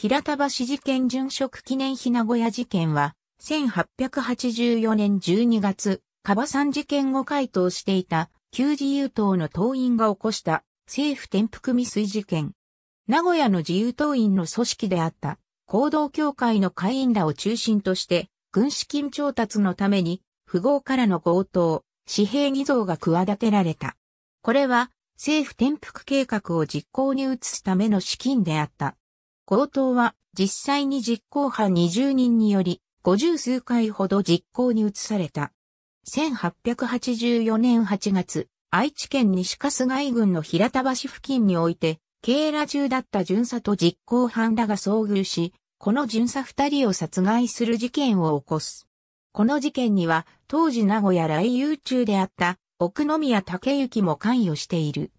平田橋事件殉職記念日名古屋事件は、1884年12月、カバさん事件後回答していた、旧自由党の党員が起こした政府転覆未遂事件。名古屋の自由党員の組織であった、行動協会の会員らを中心として、軍資金調達のために、富豪からの強盗、紙幣偽造が企てられた。これは、政府転覆計画を実行に移すための資金であった。強盗は実際に実行犯20人により50数回ほど実行に移された。1884年8月、愛知県西春日井郡の平田橋付近において、警ら中だった巡査と実行犯らが遭遇し、この巡査二人を殺害する事件を起こす。この事件には、当時名古屋来遊中であった奥宮武之も関与している。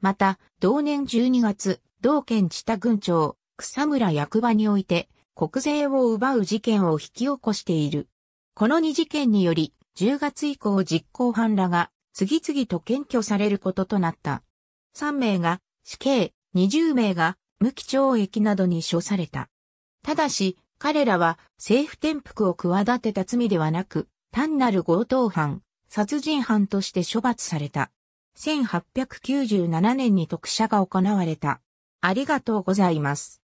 また、同年12月、同県知多郡長、草村役場において国税を奪う事件を引き起こしている。この2事件により、10月以降実行犯らが次々と検挙されることとなった。3名が死刑、20名が無期懲役などに処された。ただし、彼らは政府転覆を企てた罪ではなく、単なる強盗犯、殺人犯として処罰された。1897年に特赦が行われた。ありがとうございます。